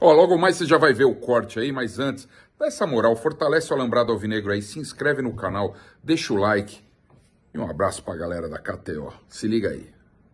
Ó, logo mais você já vai ver o corte aí, mas antes, dá essa moral, fortalece o Alambrado Alvinegro aí, se inscreve no canal, deixa o like e um abraço pra galera da KTO. Se liga aí.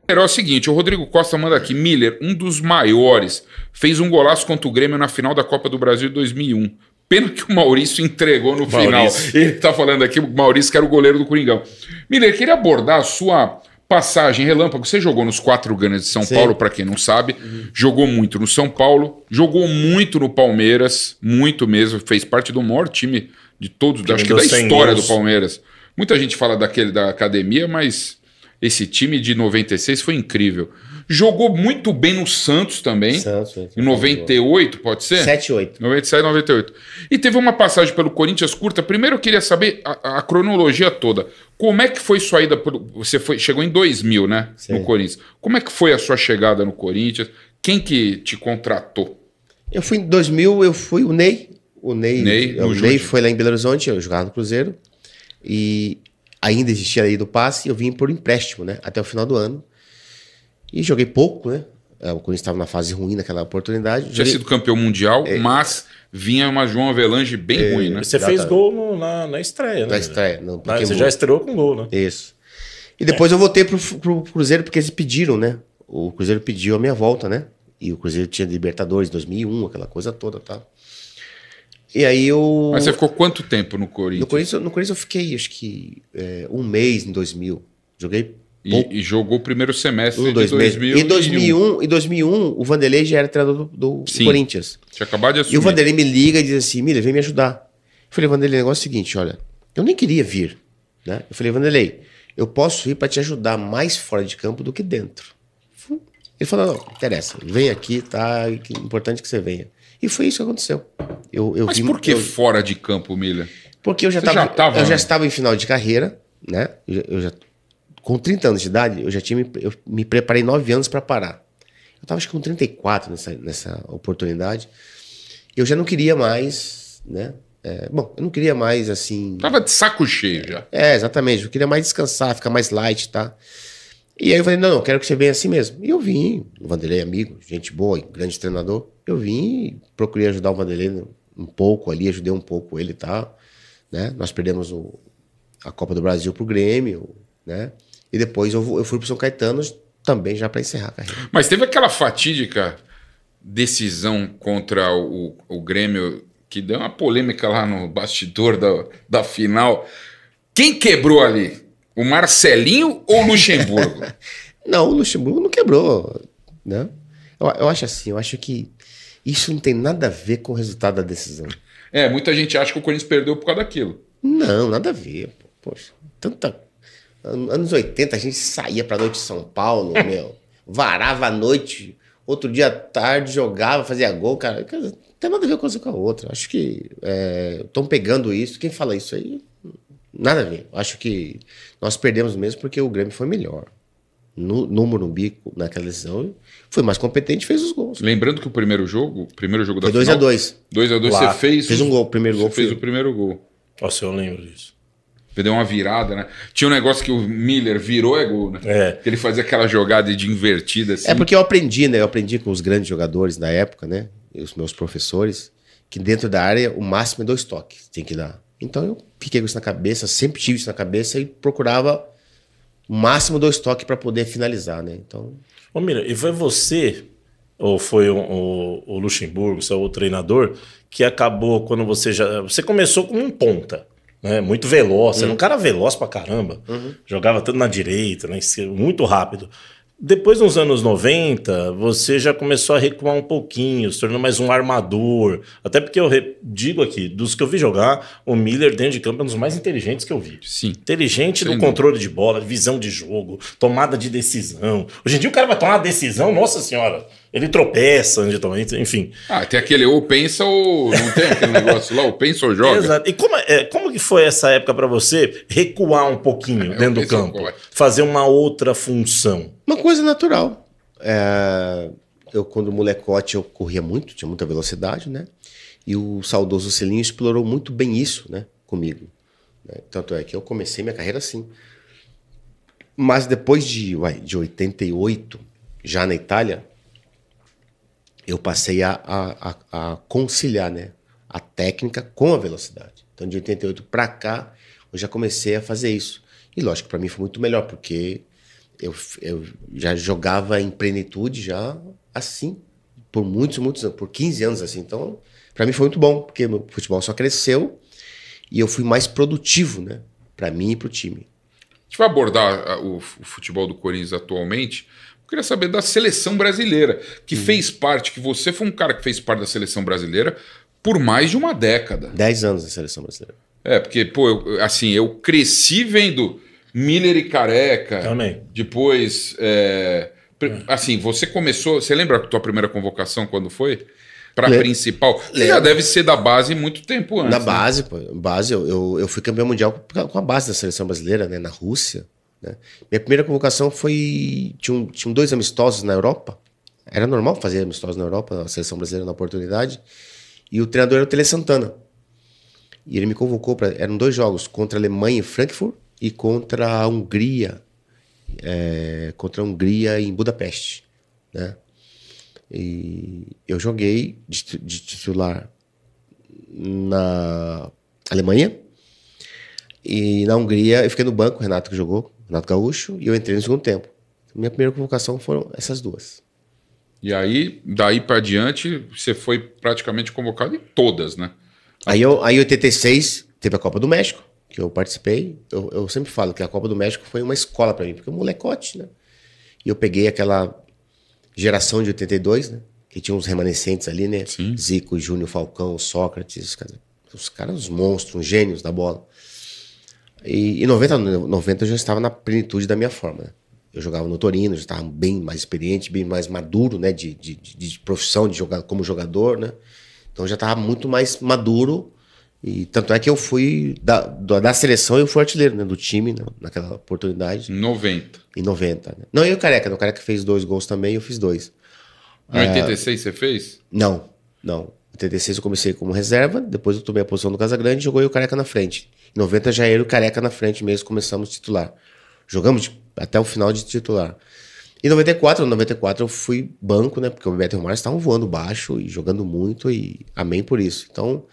É o seguinte, o Rodrigo Costa manda aqui, Miller, um dos maiores, fez um golaço contra o Grêmio na final da Copa do Brasil de 2001. Pena que o Maurício entregou no Maurício. final. Ele tá falando aqui, o Maurício que era o goleiro do Coringão. Miller, queria abordar a sua passagem relâmpago. Você jogou nos quatro grandes de São Sim. Paulo, para quem não sabe. Uhum. Jogou muito no São Paulo, jogou muito no Palmeiras, muito mesmo. Fez parte do maior time de todos, acho que da história do Palmeiras. Muita gente fala daquele da academia, mas esse time de 96 foi incrível. Jogou muito bem no Santos também. Santos. Né? Em 98, jogou. pode ser? 78. 97, 98. E teve uma passagem pelo Corinthians curta. Primeiro eu queria saber a, a cronologia toda. Como é que foi sua ida? Pro, você foi, chegou em 2000, né? Sim. No Corinthians. Como é que foi a sua chegada no Corinthians? Quem que te contratou? Eu fui em 2000, eu fui o Ney. O Ney, Ney, é, o Ney foi lá em Belo Horizonte, eu jogava no Cruzeiro. E ainda existia aí do passe, eu vim por empréstimo, né? Até o final do ano. E joguei pouco, né? É, o Corinthians estava na fase ruim naquela oportunidade. Tinha joguei... sido campeão mundial, é... mas vinha uma João Avelange bem é... ruim, né? Você fez gol no, na, na estreia, né? Na estreia. No mas você já estreou com gol, né? Isso. E depois eu voltei pro, pro Cruzeiro, porque eles pediram, né? O Cruzeiro pediu a minha volta, né? E o Cruzeiro tinha Libertadores 2001, aquela coisa toda, tá? E aí eu. Mas você ficou quanto tempo no Corinthians? No Corinthians, no Corinthians eu fiquei, acho que, é, um mês em 2000. Joguei e, e, jogou o primeiro semestre dois de 2000 em 2001. Em 2001, o Vanderlei já era treinador do, do Sim, Corinthians. Tinha acabado de assumir. E o Vanderlei me liga e diz assim: Mira, vem me ajudar. Eu falei, Vanderlei, o negócio é o seguinte: olha, eu nem queria vir. Né? Eu falei, Vanderlei, eu posso ir para te ajudar mais fora de campo do que dentro. Ele falou: não, interessa, vem aqui, tá? É importante que você venha. E foi isso que aconteceu. Eu, eu Mas por que eu, fora de campo, Milha? Porque eu já estava já tava, eu já estava em final de carreira, né? Eu já, eu já com 30 anos de idade, eu já tinha me, eu me preparei 9 anos para parar. Eu estava acho que com 34 nessa, nessa oportunidade. Eu já não queria mais, né? É, bom, eu não queria mais assim. Tava de saco cheio já. É, exatamente. Eu queria mais descansar, ficar mais light, tá? E aí eu falei, não, eu quero que você venha assim mesmo. E eu vim, o Vanderlei é amigo, gente boa, grande treinador. Eu vim e procurei ajudar o Vanderlei um pouco ali, ajudei um pouco ele e tá? tal. Né? Nós perdemos o, a Copa do Brasil pro Grêmio, né? E depois eu, eu fui pro São Caetano também já para encerrar a carreira. Mas teve aquela fatídica decisão contra o, o Grêmio que deu uma polêmica lá no bastidor da, da final. Quem quebrou ali? O Marcelinho ou o Luxemburgo? não, o Luxemburgo não quebrou. Né? Eu, eu acho assim, eu acho que isso não tem nada a ver com o resultado da decisão. É, muita gente acha que o Corinthians perdeu por causa daquilo. Não, nada a ver. Poxa, tanta Anos 80 a gente saía pra noite de São Paulo, é. meu. Varava a noite, outro dia à tarde jogava, fazia gol, cara. Não tem nada a ver uma coisa com a outra. Acho que estão é, pegando isso. Quem fala isso aí, nada a ver. Acho que nós perdemos mesmo porque o Grêmio foi melhor. No, no Morumbi, naquela decisão, foi mais competente fez os gols. Lembrando que o primeiro jogo, o primeiro jogo da foi final... 2x2. 2x2 você fez... Fez um gol, o primeiro gol. Você fez o primeiro gol. Nossa, eu lembro disso deu uma virada, né? Tinha um negócio que o Miller virou é gol, né? É. Ele fazia aquela jogada de invertida assim. É porque eu aprendi, né? Eu aprendi com os grandes jogadores da época, né? E os meus professores, que dentro da área o máximo é dois toques, tem que dar. Então eu fiquei com isso na cabeça, sempre tive isso na cabeça e procurava o máximo dois toques para poder finalizar, né? Então. Ô, Mira, e foi você ou foi o, o, o Luxemburgo, seu treinador, que acabou quando você já. Você começou como um ponta né? Muito veloz. Uhum. Era um uhum. cara veloz pra caramba. Uhum. Jogava tanto na direita, né? muito rápido. Depois, nos anos 90, você já começou a recuar um pouquinho, se tornou mais um armador. Até porque eu digo aqui, dos que eu vi jogar, o Miller dentro de campo é um dos mais inteligentes que eu vi. Sim. Inteligente no controle de bola, visão de jogo, tomada de decisão. Hoje em dia o cara vai tomar uma decisão, nossa senhora. Ele tropeça né, enfim. Ah, tem aquele ou pensa ou não tem aquele negócio lá, ou pensa ou joga. Exato. E como, é, é como que foi essa época para você recuar um pouquinho é, dentro do campo? Fazer uma outra função? Uma coisa natural. É, eu, quando molecote, eu corria muito, tinha muita velocidade, né? E o saudoso Celinho explorou muito bem isso, né? Comigo. Né, tanto é que eu comecei minha carreira assim. Mas depois de, uai, de 88, já na Itália, eu passei a, a, a, a conciliar né, a técnica com a velocidade. Então, de 88 para cá, eu já comecei a fazer isso. E lógico, para mim foi muito melhor, porque eu, eu já jogava em plenitude já assim, por muitos, muitos anos, por 15 anos assim. Então, para mim foi muito bom, porque o futebol só cresceu e eu fui mais produtivo, né? Para mim e para ah, o time. A gente vai abordar o futebol do Corinthians atualmente, queria saber da seleção brasileira, que uhum. fez parte, que você foi um cara que fez parte da seleção brasileira por mais de uma década. Dez anos da seleção brasileira. É, porque, pô, eu, assim, eu cresci vendo Miller e Careca. Também. Depois, é, uhum. assim, você começou, você lembra a tua primeira convocação quando foi? Pra a principal. Você já deve ser da base muito tempo antes. Da né? base, pô. Base, eu, eu, eu, fui campeão mundial com a base da seleção brasileira, né? Na Rússia. Né? Minha primeira convocação foi. Tinham, tinha dois amistosos na Europa. Era normal fazer amistosos na Europa, a seleção brasileira na oportunidade. E o treinador era o Tele Santana. E ele me convocou para. Eram dois jogos, contra a Alemanha em Frankfurt e contra a Hungria. É, contra a Hungria em Budapeste. Né? E eu joguei de, de titular na Alemanha. E na Hungria, eu fiquei no banco, o Renato que jogou, Renato Gaúcho e eu entrei no segundo tempo. Minha primeira convocação foram essas duas. E aí, daí para diante, você foi praticamente convocado em todas, né? Aí, eu, aí em 86 teve a Copa do México, que eu participei. Eu, eu sempre falo que a Copa do México foi uma escola para mim, porque eu molecote, né? E eu peguei aquela geração de 82, né? Que tinha uns remanescentes ali, né? Sim. Zico, Júnior Falcão, Sócrates, os caras, os monstros, os gênios da bola. E em 90, 90 eu já estava na plenitude da minha forma. Né? Eu jogava no Torino, já estava bem mais experiente, bem mais maduro, né? De, de, de profissão, de jogar como jogador, né? Então já estava muito mais maduro. E tanto é que eu fui da, da, seleção eu fui artilheiro né, do time né, naquela oportunidade. 90. Em 90. Né? Não, e o Careca. Né? O Careca fez dois gols também eu fiz dois. Em 86 é... você fez? Não, não. 86 eu comecei como reserva, depois eu tomei a posição do Casagrande e jogou o Careca na frente. Em 90 já era o Careca na frente mesmo, começamos titular. Jogamos até o final de titular. Em 94, 94 eu fui banco, né? Porque o Beto e o Marcos estavam voando baixo e jogando muito e amém por isso. Então,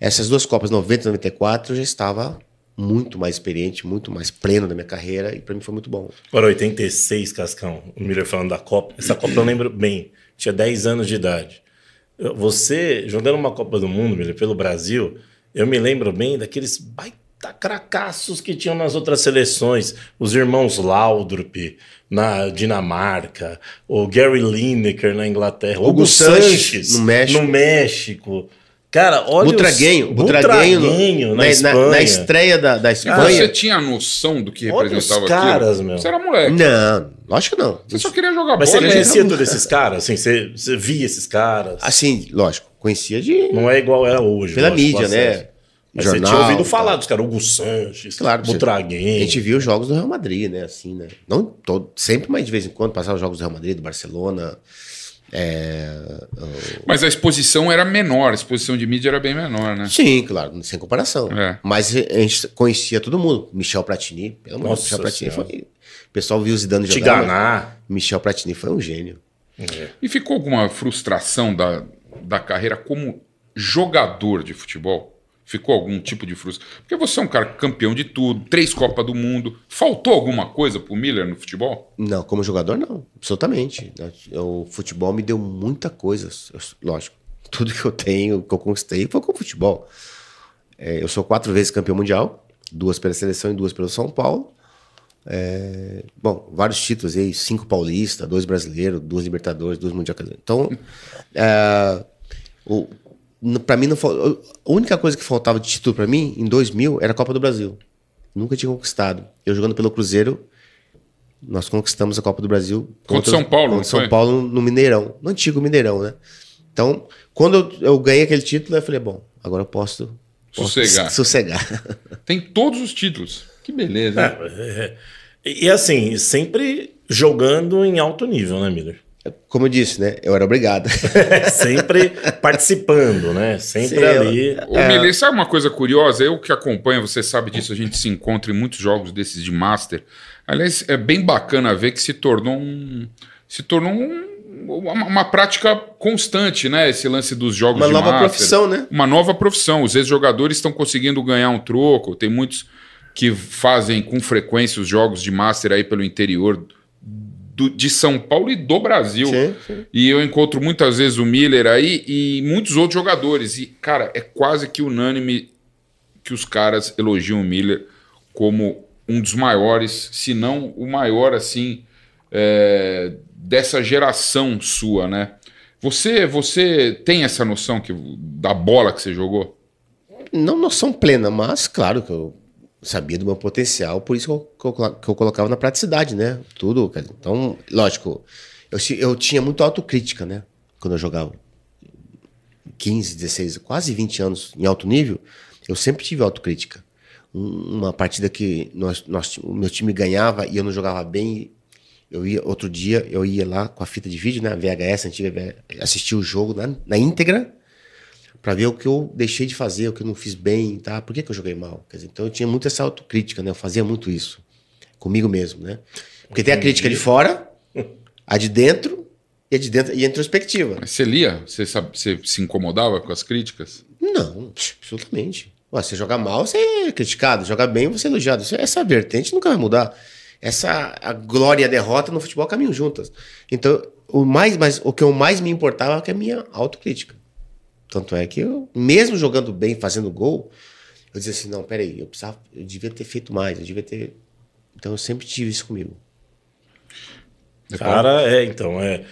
essas duas Copas, 90 e 94, eu já estava muito mais experiente, muito mais pleno da minha carreira e para mim foi muito bom. Agora, 86, Cascão, o Miller falando da Copa. Essa Copa eu lembro bem, tinha 10 anos de idade. Você, jogando uma Copa do Mundo, Miller, pelo Brasil, eu me lembro bem daqueles baita cracassos que tinham nas outras seleções. Os irmãos Laudrup na Dinamarca, o Gary Lineker na Inglaterra, Hugo, Hugo Sanches, Sanches no, México. no México. Cara, olha Butraguenho, os... Butraguenho, Butraguenho na, na, na, na, estreia da, da Espanha. E você tinha a noção do que representava olha os caras, aquilo? Meu. Você era moleque. Não, Lógico que não. Você só queria jogar Mas bola. Mas você conhecia todos esses caras? Assim, você, você via esses caras? Assim, lógico. Conhecia de... Não é igual era hoje. Pela lógico, mídia, né? Mas jornal, você tinha ouvido falar tá. dos caras, Hugo Sanches, claro, Butraguinho. A gente viu os jogos do Real Madrid, né? Assim, né? Não todo, sempre, mas de vez em quando passava os jogos do Real Madrid, do Barcelona. É, mas a exposição era menor, a exposição de mídia era bem menor, né? Sim, claro, sem comparação. É. Mas a gente conhecia todo mundo. Michel Platini, pelo amor de Michel foi. O pessoal viu o Zidane jogar. Tiganá. Né? Michel Platini foi um gênio. É. E ficou alguma frustração da, da carreira como jogador de futebol? Ficou algum tipo de frustração? Porque você é um cara campeão de tudo, três Copas do Mundo. Faltou alguma coisa pro Miller no futebol? Não, como jogador, não. Absolutamente. O futebol me deu muita coisa. Lógico, tudo que eu tenho, que eu conquistei, foi com o futebol. É, eu sou quatro vezes campeão mundial, duas pela seleção e duas pelo São Paulo. É, bom, vários títulos aí, cinco paulista, dois brasileiros, duas Libertadores, duas mundial. Então, é, o, para mim não a única coisa que faltava de título para mim em 2000 era a Copa do Brasil. Nunca tinha conquistado. Eu jogando pelo Cruzeiro, nós conquistamos a Copa do Brasil contra, São Paulo, contra São foi? Paulo no Mineirão, no antigo Mineirão, né? Então, quando eu, eu ganhei aquele título, eu falei, bom, agora eu posso, posso sossegar. sossegar. Tem todos os títulos. Que beleza. É, é, é. e assim, sempre jogando em alto nível, né, Miller? como eu disse, né? Eu era obrigado. Sempre participando, né? Sempre Sim, ali. Ô, é... Mili, sabe uma coisa curiosa? Eu que acompanho, você sabe disso, a gente se encontra em muitos jogos desses de Master. Aliás, é bem bacana ver que se tornou um. Se tornou um, uma, uma, prática constante, né? Esse lance dos jogos uma de Master. Uma nova profissão, né? Uma nova profissão. Os ex-jogadores estão conseguindo ganhar um troco. Tem muitos que fazem com frequência os jogos de Master aí pelo interior do, de São Paulo e do Brasil. Sim, sim. E eu encontro muitas vezes o Miller aí e muitos outros jogadores. E, cara, é quase que unânime que os caras elogiam o Miller como um dos maiores, se não o maior, assim, é, dessa geração sua, né? Você, você tem essa noção que, da bola que você jogou? Não noção plena, mas claro que eu sabia do meu potencial, por isso que eu, que eu, que eu colocava na praticidade, né? Tudo. Cara. Então, lógico, eu, eu tinha muito autocrítica, né? Quando eu jogava 15, 16, quase 20 anos em alto nível, eu sempre tive autocrítica. Um, uma partida que nós, nós, o meu time ganhava e eu não jogava bem, eu ia outro dia, eu ia lá com a fita de vídeo, né? VHS, antiga, assistia o jogo na, na íntegra para ver o que eu deixei de fazer, o que eu não fiz bem, tá? Por que, que eu joguei mal? Dizer, então eu tinha muito essa autocrítica, né? Eu fazia muito isso comigo mesmo, né? Porque Entendi. tem a crítica de fora, a de dentro e a de dentro e a introspectiva. Mas você lia? Você, sabe, você se incomodava com as críticas? Não, absolutamente. Ué, você joga mal, você é criticado. Joga bem, você é elogiado. É, essa vertente nunca vai mudar. Essa a glória e a derrota no futebol caminham juntas. Então, o mais, mas o que eu mais me importava é a minha autocrítica. Tanto é que eu, mesmo jogando bem, fazendo gol, eu dizia assim, não, peraí, eu precisava, eu devia ter feito mais, eu devia ter. Então eu sempre tive isso comigo. Cara, é, então, é.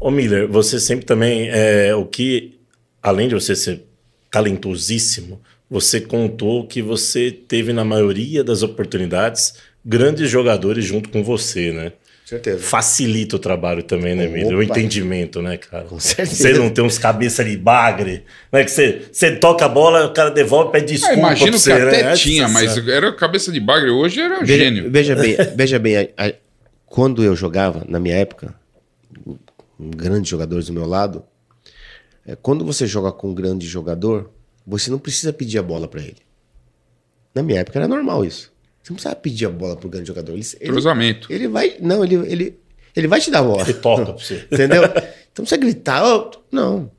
Ô Miller, você sempre também é o que, além de você ser talentosíssimo, você contou que você teve na maioria das oportunidades grandes jogadores junto com você, né? certeza. Facilita o trabalho também, né, Emílio? O entendimento, né, cara? Com certeza. Você não tem uns cabeça de bagre, né? Que você, você toca a bola, o cara devolve, pede é, desculpa. Ah, imagino que você, até né? tinha, mas era cabeça de bagre, hoje era veja, gênio. Veja bem, veja bem a, a, quando eu jogava, na minha época, com grandes jogadores do meu lado, é, quando você joga com um grande jogador, você não precisa pedir a bola para ele. Na minha época era normal isso não precisa pedir a bola pro grande jogador. Ele, ele, Cruzamento. Ele vai. Não, ele, ele, ele vai te dar a bola. Ele toca pra você. Entendeu? Então você gritar. Oh, não.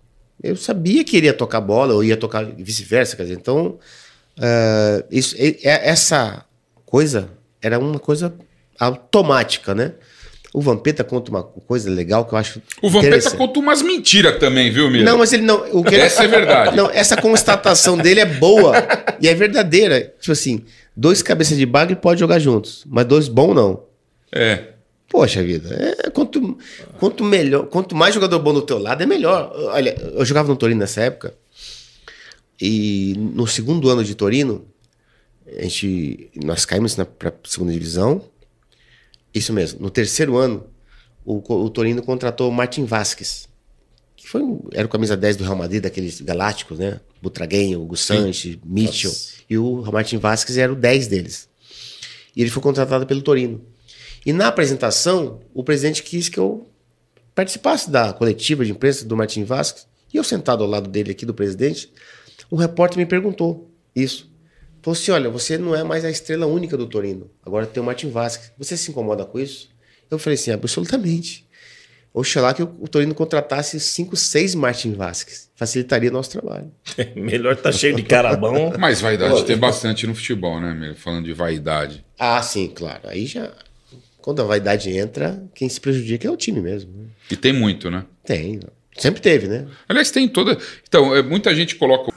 Eu sabia que ele ia tocar a bola, ou ia tocar vice-versa, quer dizer. Então, uh, isso, essa coisa era uma coisa automática, né? O Vampeta conta uma coisa legal que eu acho. O Vampeta conta umas mentiras também, viu, Miro? Não, mas ele não. O que essa ele, é verdade. Não, essa constatação dele é boa e é verdadeira. Tipo assim, dois cabeças de bagre pode jogar juntos, mas dois bom não. É. Poxa vida, é, quanto, quanto melhor, quanto mais jogador bom do teu lado, é melhor. Olha, eu jogava no Torino nessa época, e no segundo ano de Torino, a gente, nós caímos para segunda divisão. Isso mesmo, no terceiro ano, o, o Torino contratou o Martin Vasquez. Foi, era o camisa 10 do Real Madrid, daqueles galácticos, né? Butraguenho, Hugo Sanches, Mitchell. Nossa. E o Martin Vasquez era o 10 deles. E ele foi contratado pelo Torino. E na apresentação, o presidente quis que eu participasse da coletiva de imprensa do Martin Vasquez. E eu sentado ao lado dele aqui, do presidente, um repórter me perguntou isso. Falou assim, olha, você não é mais a estrela única do Torino. Agora tem o Martin Vasquez. Você se incomoda com isso? Eu falei assim, absolutamente. Oxalá que o Torino contratasse cinco, seis Martin Vasquez. Facilitaria nosso trabalho. É, melhor tá cheio de cara bom. Mas vaidade Pô, tem bastante no futebol, né, Falando de vaidade. Ah, sim, claro. Aí já. Quando a vaidade entra, quem se prejudica é o time mesmo. Né? E tem muito, né? Tem. Sempre teve, né? Aliás, tem toda. Então, é, muita gente coloca.